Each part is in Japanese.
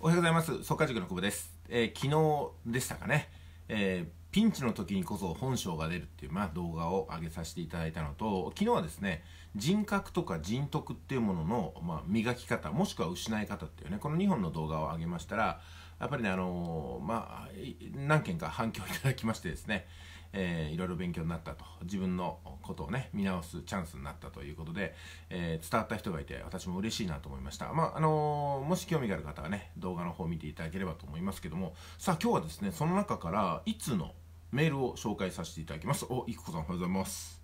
おはようございます。速化塾の久保です。えー、昨日でしたかね、えー、ピンチの時にこそ本性が出るっていう、まあ、動画を上げさせていただいたのと、昨日はですね、人格とか人徳っていうものの、まあ、磨き方、もしくは失い方っていうね、この2本の動画を上げましたら、やっぱりね、あのー、まあ、何件か反響いただきましてですね、えー、いろいろ勉強になったと自分のことをね見直すチャンスになったということで、えー、伝わった人がいて私も嬉しいなと思いましたまああのー、もし興味がある方はね動画の方見ていただければと思いますけどもさあ今日はですねその中からいつのメールを紹介させていただきますおいくこさんおはようございます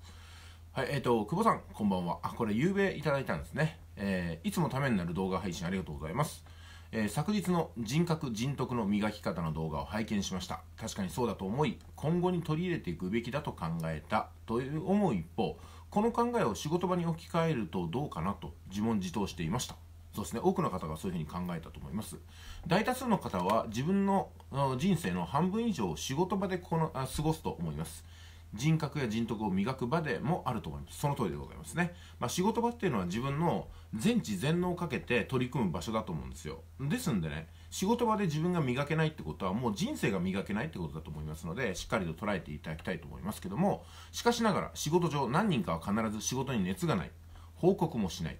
はい、えっ、ー、と、久保さん、こんばんは。あ、これ、ゆうべいただいたんですね。えー、いつもためになる動画配信ありがとうございます。えー、昨日の人格人徳の磨き方の動画を拝見しました確かにそうだと思い今後に取り入れていくべきだと考えたという思う一方この考えを仕事場に置き換えるとどうかなと自問自答していましたそうですね多くの方がそういうふうに考えたと思います大多数の方は自分の人生の半分以上を仕事場でこのあ過ごすと思います人格や人徳を磨く場でもあると思います。その通りでございますね。まあ、仕事場っていうのは自分の全知全能をかけて取り組む場所だと思うんですよ。ですんでね、仕事場で自分が磨けないってことはもう人生が磨けないってことだと思いますので、しっかりと捉えていただきたいと思いますけども、しかしながら仕事上何人かは必ず仕事に熱がない、報告もしない、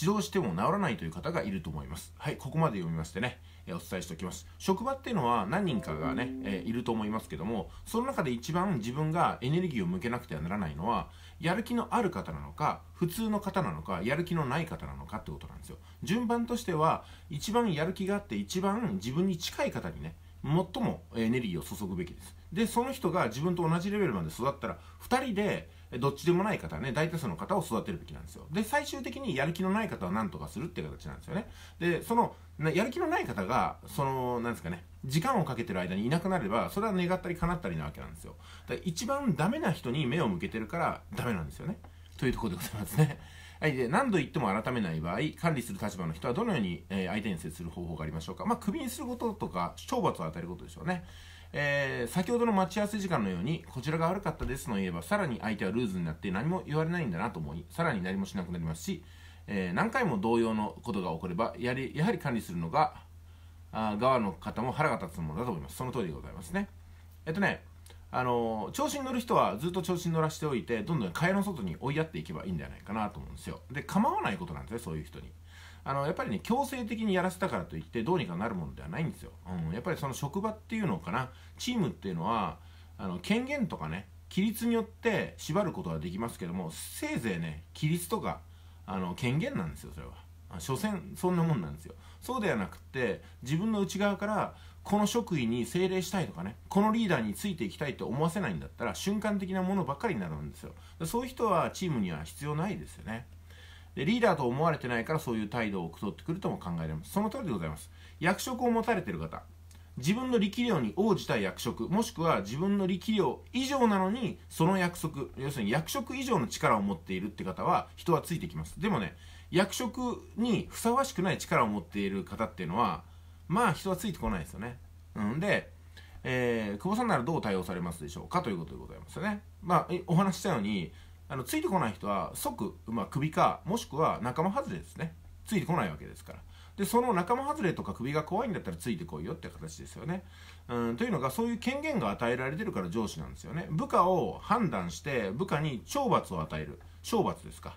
指導しても治らないという方がいると思います。はい、ここまで読みましてね。えお伝えしておきます。職場っていうのは何人かがね、えいると思いますけども、その中で一番自分がエネルギーを向けなくてはならないのは、やる気のある方なのか、普通の方なのか、やる気のない方なのかってことなんですよ。順番としては、一番やる気があって、一番自分に近い方にね、最もエネルギーを注ぐべきです。で、その人が自分と同じレベルまで育ったら、2人でどっちでもない方ね、大多数の方を育てるべきなんですよ。で、最終的にやる気のない方は何とかするっていう形なんですよね。で、その、やる気のない方が、その、なんですかね、時間をかけてる間にいなくなれば、それは願ったり叶ったりなわけなんですよ。だから一番ダメな人に目を向けてるからダメなんですよね。というところでございますね。はい、で何度言っても改めない場合、管理する立場の人はどのように、えー、相手に接する方法がありましょうか。まあ、クビにすることとか、懲罰を与えることでしょうね。えー、先ほどの待ち合わせ時間のように、こちらが悪かったですの言えば、さらに相手はルーズになって何も言われないんだなと思い、さらに何もしなくなりますし、えー、何回も同様のことが起これば、やりやはり管理するのが、あ側の方も腹が立つものだと思います。その通りでございますね。えっとね、あのー、調子に乗る人はずっと調子に乗らせておいて、どんどん蚊帳の外に追いやっていけばいいんじゃないかなと思うんですよ。で、構わないことなんですね、そういう人に。あのやっぱりね強制的にやらせたからといってどうにかなるものではないんですよ、うん、やっぱりその職場っていうのかなチームっていうのはあの権限とかね規律によって縛ることはできますけどもせいぜいね規律とかあの権限なんですよそれは所詮そんなもんなんですよそうではなくって自分の内側からこの職位に精霊したいとかねこのリーダーについていきたいと思わせないんだったら瞬間的なものばっかりになるんですよそういう人はチームには必要ないですよねでリーダーと思われてないからそういう態度を取ってくるとも考えられますその通りでございます役職を持たれてる方自分の力量に応じた役職もしくは自分の力量以上なのにその約束要するに役職以上の力を持っているって方は人はついてきますでもね役職にふさわしくない力を持っている方っていうのはまあ人はついてこないですよねうんで、えー、久保さんならどう対応されますでしょうかということでございますよねまあお話ししたようにあのついてこない人は即、まあ、首かもしくは仲間外れですねついてこないわけですからでその仲間外れとか首が怖いんだったらついてこいよって形ですよねうんというのがそういう権限が与えられてるから上司なんですよね部下を判断して部下に懲罰を与える懲罰ですか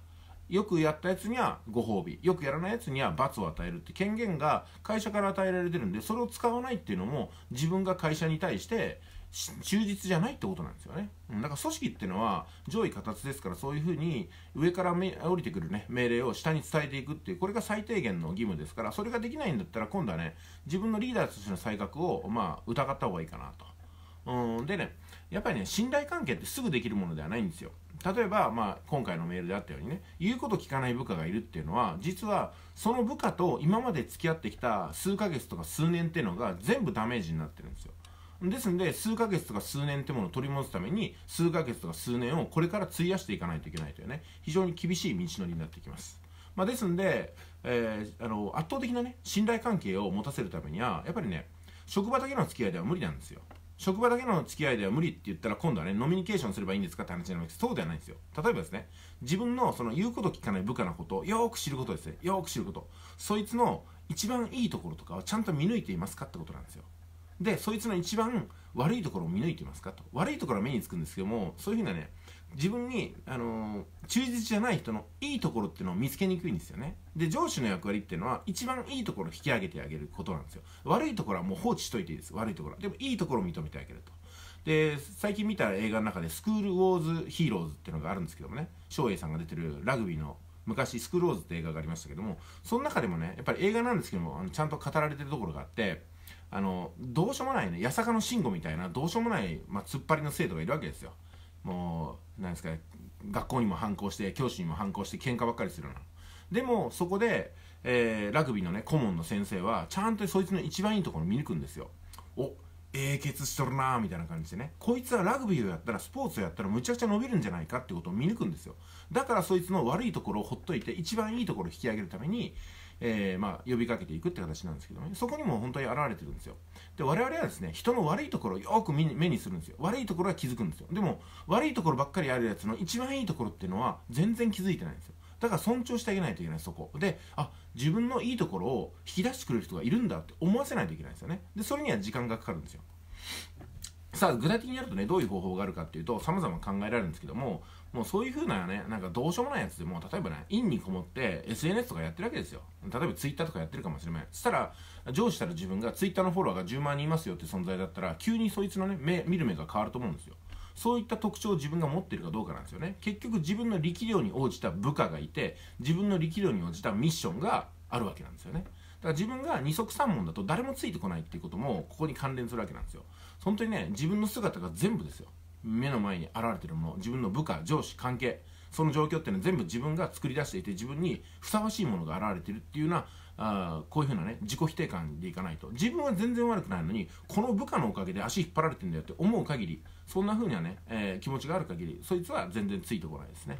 よくやったやつにはご褒美よくやらないやつには罰を与えるって権限が会社から与えられてるんでそれを使わないっていうのも自分が会社に対して忠実じゃないってことなんですよね。うん、だから組織っていうのは上位形ですからそういうふうに上から降りてくるね命令を下に伝えていくっていうこれが最低限の義務ですからそれができないんだったら今度はね自分のリーダーとしての才覚をまあ疑った方がいいかなと。うん、でねやっぱりね信頼関係ってすぐできるものではないんですよ。例えば、まあ、今回のメールであったようにね言うこと聞かない部下がいるっていうのは実はその部下と今まで付き合ってきた数ヶ月とか数年っていうのが全部ダメージになってるんですよ。ですんで、数ヶ月とか数年ってものを取り戻すために、数ヶ月とか数年をこれから費やしていかないといけないというね、非常に厳しい道のりになってきます。まあ、ですんで、えー、あの圧倒的なね、信頼関係を持たせるためには、やっぱりね、職場だけの付き合いでは無理なんですよ。職場だけの付き合いでは無理って言ったら今度はね、ノミニケーションすればいいんですかって話になるまですそうではないんですよ。例えばですね、自分のその言うこと聞かない部下のことをよく知ることですね。よく知ること。そいつの一番いいところとかをちゃんと見抜いていますかってことなんですよ。でそいつの一番悪いところを見抜いてますかと悪いところは目につくんですけどもそういうふうなね自分に、あのー、忠実じゃない人のいいところっていうのを見つけにくいんですよねで上司の役割っていうのは一番いいところを引き上げてあげることなんですよ悪いところはもう放置しといていいです悪いところでもいいところを認めてあげるとで最近見た映画の中で「スクール・ウォーズ・ヒーローズ」っていうのがあるんですけどもね翔英さんが出てるラグビーの昔「スクール・ウォーズ」って映画がありましたけどもその中でもねやっぱり映画なんですけどもあのちゃんと語られてるところがあってあのどうしようもないね八坂の慎吾みたいなどうしようもない、まあ、突っ張りの生徒がいるわけですよもうなんですか、ね、学校にも反抗して教師にも反抗して喧嘩ばっかりするのでもそこで、えー、ラグビーのね顧問の先生はちゃんとそいつの一番いいところ見抜くんですよお英傑しとるなーみたいな感じでねこいつはラグビーをやったらスポーツをやったらむちゃくちゃ伸びるんじゃないかってことを見抜くんですよだからそいつの悪いところをほっといて一番いいところを引き上げるために、えー、まあ呼びかけていくって形なんですけどねそこにも本当に現れてるんですよで我々はですね人の悪いところをよく目にするんですよ悪いところは気づくんですよでも悪いところばっかりあるやつの一番いいところっていうのは全然気づいてないんですよだから尊重してあげないといけないそこであ自分のいいところを引き出してくれる人がいるんだって思わせないといけないんですよねでそれには時間がかかるんですよさあ具体的にやるとねどういう方法があるかっていうと様々考えられるんですけどももうそういう風なねなんかどうしようもないやつでも例えばねンにこもって SNS とかやってるわけですよ例えば Twitter とかやってるかもしれないそしたら上司したら自分が Twitter のフォロワーが10万人いますよって存在だったら急にそいつのね目見る目が変わると思うんですよそういった特徴を自分が持ってるかどうかなんですよね結局自分の力量に応じた部下がいて自分の力量に応じたミッションがあるわけなんですよねだから自分が二足三問だと誰もついてこないっていうこともここに関連するわけなんですよ本当にね自分の姿が全部ですよ目の前に現れてるもの自分の部下上司関係その状況っていうのは全部自分が作り出していて自分にふさわしいものが現れてるっていうのうなあこういうふうなね自己否定感でいかないと自分は全然悪くないのにこの部下のおかげで足引っ張られてんだよって思う限りそんなふうにはね、えー、気持ちがある限りそいつは全然ついてこないですね。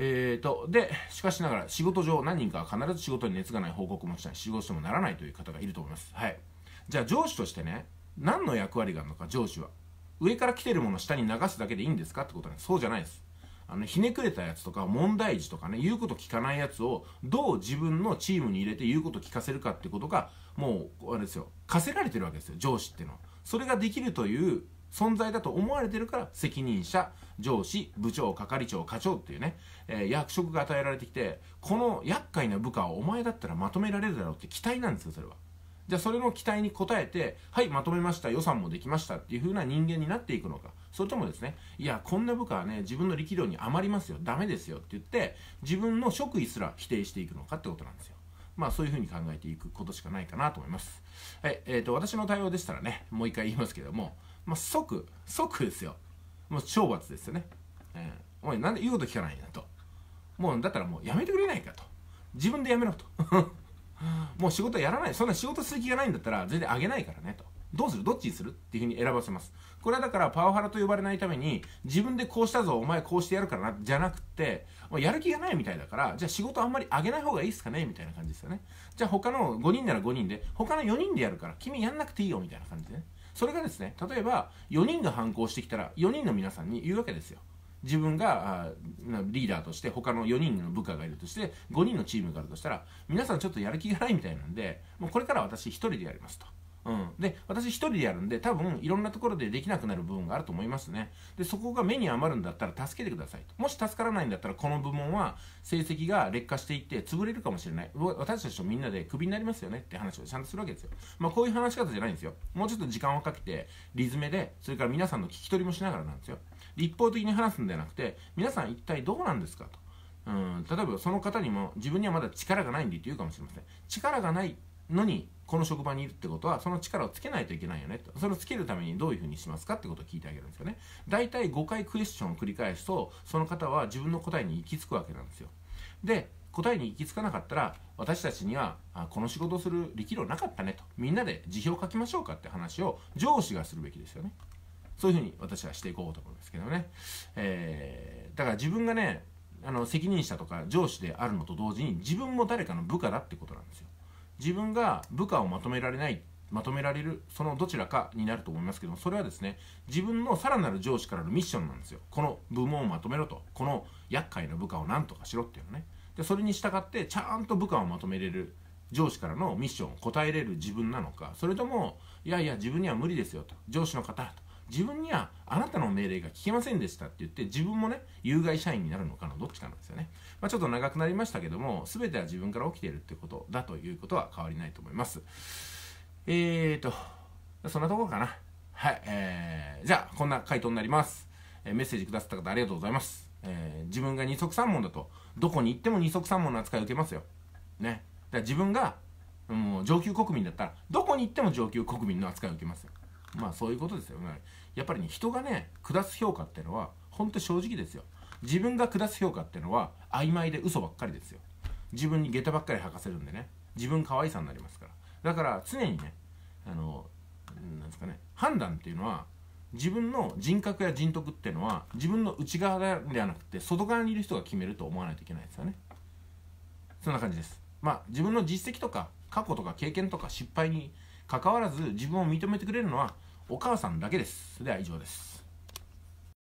えーと、とでしかしながら仕事上何人かは必ず仕事に熱がない報告もしたい仕事してもならないという方がいると思います、はい、じゃあ上司としてね何の役割があるのか上司は上から来てるものを下に流すだけでいいんですかってことは、ね、そうじゃないですあのひねくれたやつとか問題児とかね言うこと聞かないやつをどう自分のチームに入れて言うこと聞かせるかってことがもうあれですよ課せられてるわけですよ上司っていうのはそれができるという存在だと思われてるから責任者上司部長係長課長っていうね、えー、役職が与えられてきてこの厄介な部下をお前だったらまとめられるだろうって期待なんですよそれは。じゃあそれの期待に応えてはいまとめました予算もできましたっていう風な人間になっていくのかそれともですね、いや、こんな部下はね、自分の力量に余りますよ、ダメですよって言って、自分の職位すら否定していくのかってことなんですよ。まあそういうふうに考えていくことしかないかなと思います。はい、えっ、ー、と、私の対応でしたらね、もう一回言いますけども、まあ即、即ですよ。もう懲罰ですよね。えー、おい、なんで言うこと聞かないんだと。もう、だったらもうやめてくれないかと。自分でやめろと。もう仕事やらない。そんな仕事する気がないんだったら全然あげないからねと。どうするどっちにするっていうふうに選ばせます。これはだからパワハラと呼ばれないために自分でこうしたぞお前こうしてやるからなじゃなくてもうやる気がないみたいだからじゃあ仕事あんまり上げない方がいいっすかねみたいな感じですよねじゃあ他の5人なら5人で他の4人でやるから君やんなくていいよみたいな感じでねそれがですね例えば4人が反抗してきたら4人の皆さんに言うわけですよ自分がリーダーとして他の4人の部下がいるとして5人のチームがあるとしたら皆さんちょっとやる気がないみたいなんでもうこれから私1人でやりますとうん、で私1人でやるんで多分いろんなところでできなくなる部分があると思いますねでそこが目に余るんだったら助けてくださいともし助からないんだったらこの部門は成績が劣化していって潰れるかもしれない私たちとみんなでクビになりますよねって話をちゃんとするわけですよまあこういう話し方じゃないんですよもうちょっと時間をかけてリズムでそれから皆さんの聞き取りもしながらなんですよ一方的に話すんではなくて皆さん一体どうなんですかとうん、例えばその方にも自分にはまだ力がないんでって言うかもしれません力がないのにこの職場にいるってことはその力をつけないといけないよねとそれをつけるためにどういうふうにしますかってことを聞いてあげるんですよね大体5回クエスチョンを繰り返すとその方は自分の答えに行き着くわけなんですよで答えに行き着かなかったら私たちにはあこの仕事をする力量なかったねとみんなで辞表を書きましょうかって話を上司がするべきですよねそういうふうに私はしていこうと思うんですけどね、えー、だから自分がねあの責任者とか上司であるのと同時に自分も誰かの部下だってことなんですよ自分が部下をまとめられないまとめられるそのどちらかになると思いますけどもそれはですね自分のさらなる上司からのミッションなんですよこの部門をまとめろとこの厄介な部下をなんとかしろっていうのねでそれに従ってちゃんと部下をまとめれる上司からのミッションを答えれる自分なのかそれともいやいや自分には無理ですよと上司の方と自分にはあなたの命令が聞けませんでしたって言って、自分もね、有害社員になるのかのどっちかなんですよね。まあ、ちょっと長くなりましたけども、全ては自分から起きているってことだということは変わりないと思います。えーと、そんなところかな。はい、えー、じゃあ、こんな回答になります。えー、メッセージくださった方ありがとうございます。えー、自分が二足三問だと、どこに行っても二足三問の扱いを受けますよ。ね。だから自分がもう上級国民だったら、どこに行っても上級国民の扱いを受けますよ。まあそういうことですよねやっぱりね人がね下す評価ってのはほんと正直ですよ自分が下す評価ってのは曖昧で嘘ばっかりですよ自分に下駄ばっかり履かせるんでね自分可愛さになりますからだから常にねあのなんですかね判断っていうのは自分の人格や人徳っていうのは自分の内側ではなくて外側にいる人が決めると思わないといけないですよねそんな感じですまあ自分の実績とか過去とか経験とか失敗に関わらず自分を認めてくれるのはお母さんだけです。では以上です。